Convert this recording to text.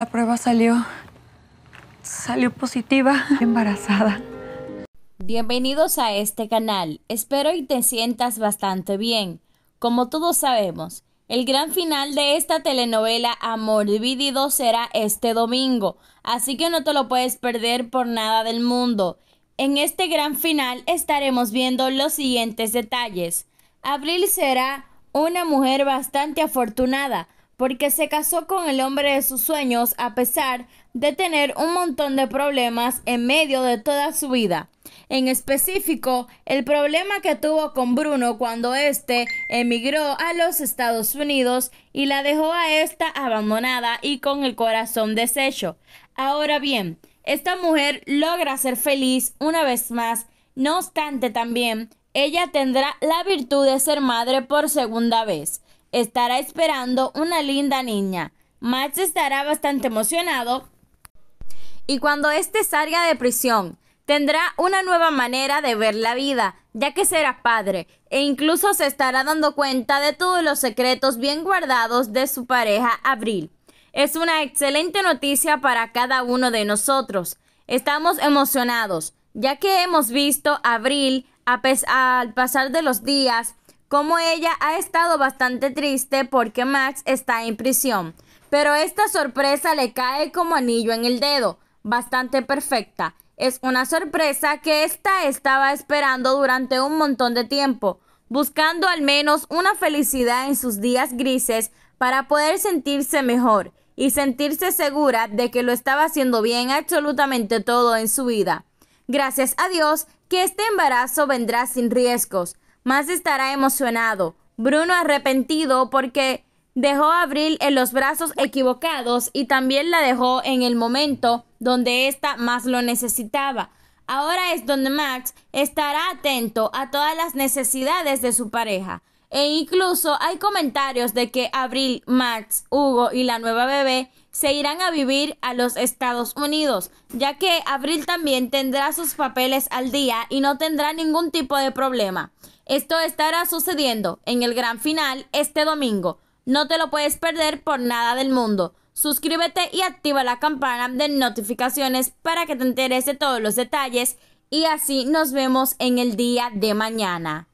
La prueba salió... salió positiva, embarazada. Bienvenidos a este canal. Espero y te sientas bastante bien. Como todos sabemos, el gran final de esta telenovela Amor Dividido será este domingo, así que no te lo puedes perder por nada del mundo. En este gran final estaremos viendo los siguientes detalles. Abril será una mujer bastante afortunada, porque se casó con el hombre de sus sueños a pesar de tener un montón de problemas en medio de toda su vida. En específico, el problema que tuvo con Bruno cuando éste emigró a los Estados Unidos y la dejó a esta abandonada y con el corazón deshecho. Ahora bien, esta mujer logra ser feliz una vez más, no obstante también, ella tendrá la virtud de ser madre por segunda vez estará esperando una linda niña. Max estará bastante emocionado. Y cuando éste salga de prisión, tendrá una nueva manera de ver la vida, ya que será padre, e incluso se estará dando cuenta de todos los secretos bien guardados de su pareja Abril. Es una excelente noticia para cada uno de nosotros. Estamos emocionados, ya que hemos visto a Abril, a al pasar de los días, como ella ha estado bastante triste porque Max está en prisión. Pero esta sorpresa le cae como anillo en el dedo, bastante perfecta. Es una sorpresa que esta estaba esperando durante un montón de tiempo, buscando al menos una felicidad en sus días grises para poder sentirse mejor y sentirse segura de que lo estaba haciendo bien absolutamente todo en su vida. Gracias a Dios que este embarazo vendrá sin riesgos, más estará emocionado. Bruno arrepentido porque dejó a Abril en los brazos equivocados y también la dejó en el momento donde ésta más lo necesitaba. Ahora es donde Max estará atento a todas las necesidades de su pareja. E incluso hay comentarios de que Abril, Max, Hugo y la nueva bebé se irán a vivir a los Estados Unidos, ya que Abril también tendrá sus papeles al día y no tendrá ningún tipo de problema. Esto estará sucediendo en el gran final este domingo. No te lo puedes perder por nada del mundo. Suscríbete y activa la campana de notificaciones para que te enteres de todos los detalles y así nos vemos en el día de mañana.